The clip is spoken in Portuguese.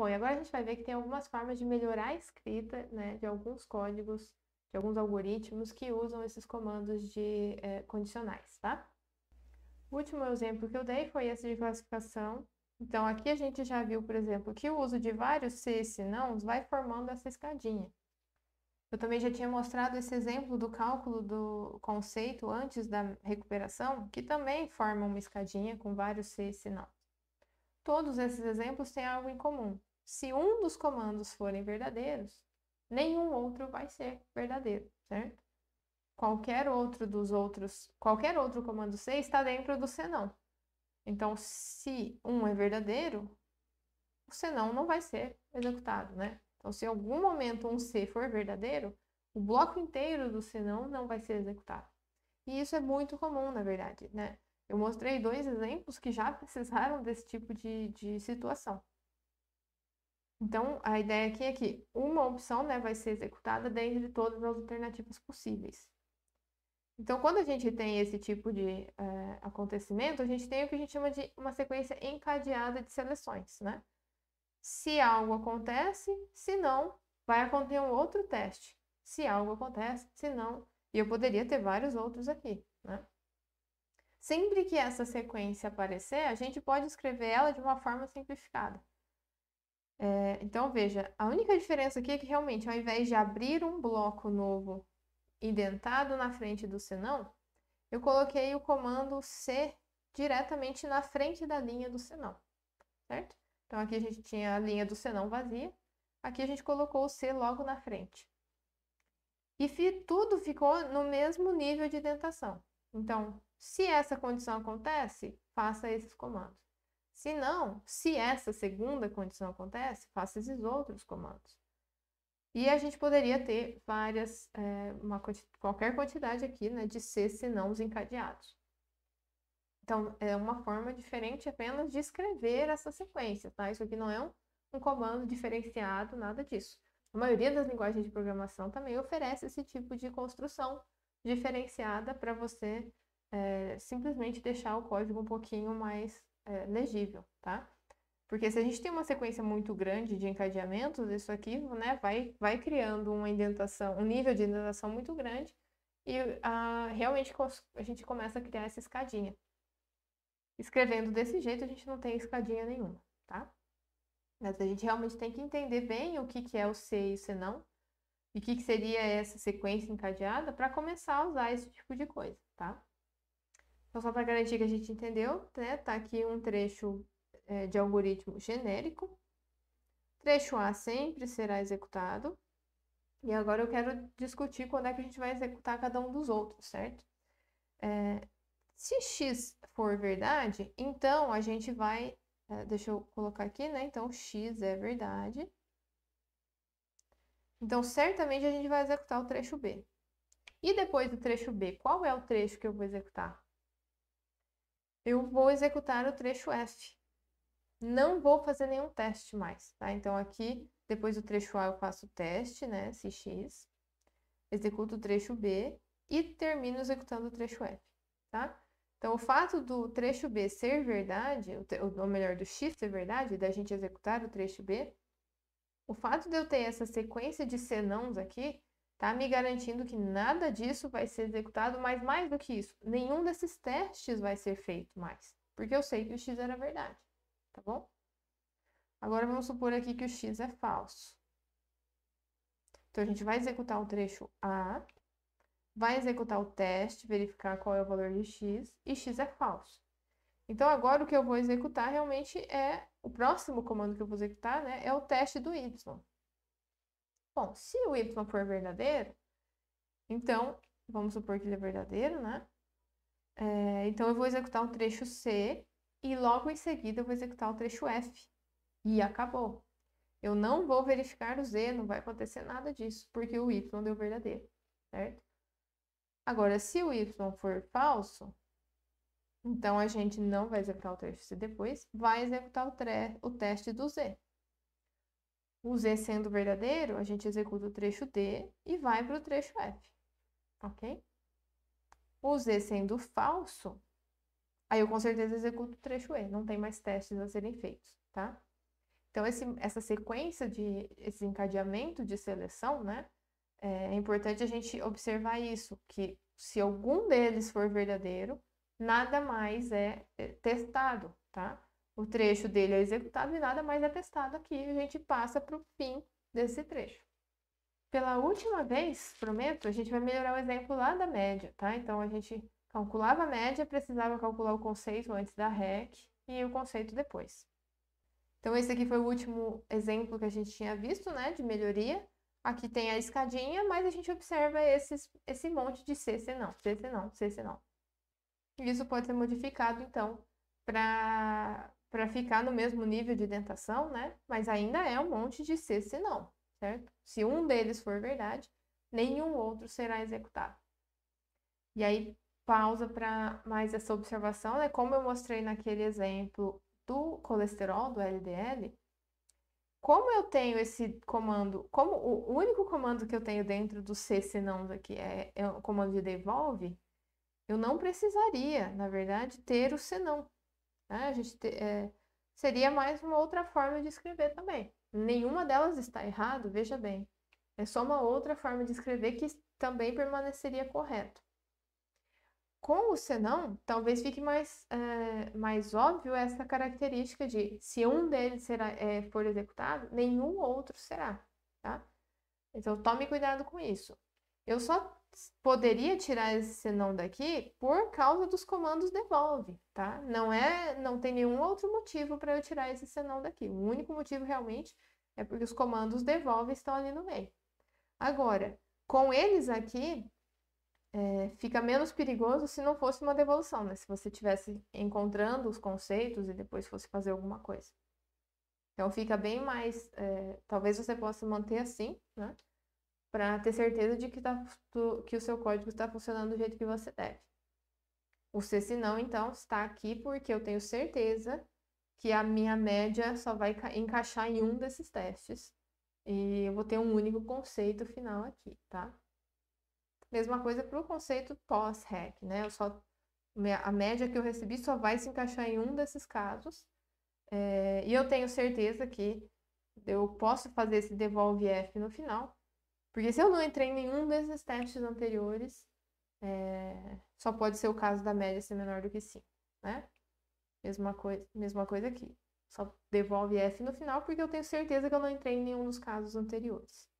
Bom, e agora a gente vai ver que tem algumas formas de melhorar a escrita né, de alguns códigos, de alguns algoritmos que usam esses comandos de eh, condicionais, tá? O último exemplo que eu dei foi esse de classificação. Então, aqui a gente já viu, por exemplo, que o uso de vários se e não vai formando essa escadinha. Eu também já tinha mostrado esse exemplo do cálculo do conceito antes da recuperação, que também forma uma escadinha com vários se e não. Todos esses exemplos têm algo em comum se um dos comandos forem verdadeiros, nenhum outro vai ser verdadeiro, certo? Qualquer outro dos outros, qualquer outro comando C está dentro do senão. Então, se um é verdadeiro, o senão não vai ser executado, né? Então, se em algum momento um C for verdadeiro, o bloco inteiro do senão não vai ser executado. E isso é muito comum, na verdade, né? Eu mostrei dois exemplos que já precisaram desse tipo de, de situação. Então, a ideia aqui é que uma opção né, vai ser executada dentre todas as alternativas possíveis. Então, quando a gente tem esse tipo de é, acontecimento, a gente tem o que a gente chama de uma sequência encadeada de seleções, né? Se algo acontece, se não, vai acontecer um outro teste. Se algo acontece, se não, e eu poderia ter vários outros aqui, né? Sempre que essa sequência aparecer, a gente pode escrever ela de uma forma simplificada. É, então, veja, a única diferença aqui é que realmente, ao invés de abrir um bloco novo indentado na frente do senão, eu coloquei o comando C diretamente na frente da linha do senão, certo? Então, aqui a gente tinha a linha do senão vazia, aqui a gente colocou o C logo na frente. E tudo ficou no mesmo nível de indentação. Então, se essa condição acontece, faça esses comandos. Se não, se essa segunda condição acontece, faça esses outros comandos. E a gente poderia ter várias, é, uma, qualquer quantidade aqui né, de se, se não encadeados. Então, é uma forma diferente apenas de escrever essa sequência, tá? Isso aqui não é um, um comando diferenciado, nada disso. A maioria das linguagens de programação também oferece esse tipo de construção diferenciada para você é, simplesmente deixar o código um pouquinho mais é, legível, tá? Porque se a gente tem uma sequência muito grande de encadeamentos, isso aqui né, vai, vai criando uma indentação, um nível de indentação muito grande e ah, realmente a gente começa a criar essa escadinha. Escrevendo desse jeito, a gente não tem escadinha nenhuma, tá? Mas a gente realmente tem que entender bem o que, que é o C e o C não, e o que, que seria essa sequência encadeada para começar a usar esse tipo de coisa, tá? Então, só para garantir que a gente entendeu, né? Tá aqui um trecho é, de algoritmo genérico. Trecho A sempre será executado. E agora eu quero discutir quando é que a gente vai executar cada um dos outros, certo? É, se x for verdade, então a gente vai. É, deixa eu colocar aqui, né? Então x é verdade. Então, certamente a gente vai executar o trecho B. E depois do trecho B, qual é o trecho que eu vou executar? eu vou executar o trecho F. Não vou fazer nenhum teste mais, tá? Então, aqui, depois do trecho A, eu faço o teste, né? Se x, executo o trecho B e termino executando o trecho F, tá? Então, o fato do trecho B ser verdade, ou melhor, do X ser verdade, da gente executar o trecho B, o fato de eu ter essa sequência de senãos aqui, Tá me garantindo que nada disso vai ser executado, mas mais do que isso, nenhum desses testes vai ser feito mais, porque eu sei que o x era verdade, tá bom? Agora vamos supor aqui que o x é falso. Então a gente vai executar o trecho A, vai executar o teste, verificar qual é o valor de x e x é falso. Então agora o que eu vou executar realmente é o próximo comando que eu vou executar, né, é o teste do y. Bom, se o y for verdadeiro, então, vamos supor que ele é verdadeiro, né? É, então, eu vou executar um trecho C e logo em seguida eu vou executar o trecho F. E acabou. Eu não vou verificar o Z, não vai acontecer nada disso, porque o Y deu verdadeiro, certo? Agora, se o Y for falso, então a gente não vai executar o trecho C depois, vai executar o, o teste do Z. O Z sendo verdadeiro, a gente executa o trecho D e vai para o trecho F, ok? O Z sendo falso, aí eu com certeza executo o trecho E, não tem mais testes a serem feitos, tá? Então, esse, essa sequência de esse encadeamento de seleção, né? É importante a gente observar isso, que se algum deles for verdadeiro, nada mais é, é testado, tá? o trecho dele é executado e nada mais é testado aqui. A gente passa para o fim desse trecho. Pela última vez, prometo, a gente vai melhorar o exemplo lá da média, tá? Então, a gente calculava a média, precisava calcular o conceito antes da REC e o conceito depois. Então, esse aqui foi o último exemplo que a gente tinha visto, né, de melhoria. Aqui tem a escadinha, mas a gente observa esses, esse monte de CC não, CC não, CC não. Isso pode ser modificado, então, para para ficar no mesmo nível de tentação, né? Mas ainda é um monte de se senão, certo? Se um deles for verdade, nenhum outro será executado. E aí pausa para mais essa observação, né? Como eu mostrei naquele exemplo do colesterol, do LDL, como eu tenho esse comando, como o único comando que eu tenho dentro do se senão aqui é, é o comando de devolve, eu não precisaria, na verdade, ter o senão. Né? A gente te, é, seria mais uma outra forma de escrever também. Nenhuma delas está errado, veja bem. É só uma outra forma de escrever que também permaneceria correto. Com o senão, talvez fique mais, é, mais óbvio essa característica de se um deles será, é, for executado, nenhum outro será, tá? Então, tome cuidado com isso. Eu só poderia tirar esse senão daqui por causa dos comandos devolve, tá? Não é, não tem nenhum outro motivo para eu tirar esse senão daqui. O único motivo realmente é porque os comandos devolve estão ali no meio. Agora, com eles aqui, é, fica menos perigoso se não fosse uma devolução, né? Se você estivesse encontrando os conceitos e depois fosse fazer alguma coisa. Então fica bem mais. É, talvez você possa manter assim, né? para ter certeza de que, tá, que o seu código está funcionando do jeito que você deve. O C se não, então, está aqui porque eu tenho certeza que a minha média só vai encaixar em um desses testes. E eu vou ter um único conceito final aqui, tá? Mesma coisa para o conceito pós-REC, né? Eu só, a média que eu recebi só vai se encaixar em um desses casos. É, e eu tenho certeza que eu posso fazer esse devolve F no final, porque se eu não entrei em nenhum desses testes anteriores, é, só pode ser o caso da média ser menor do que 5, né? Mesma, coi mesma coisa aqui. Só devolve F no final porque eu tenho certeza que eu não entrei em nenhum dos casos anteriores.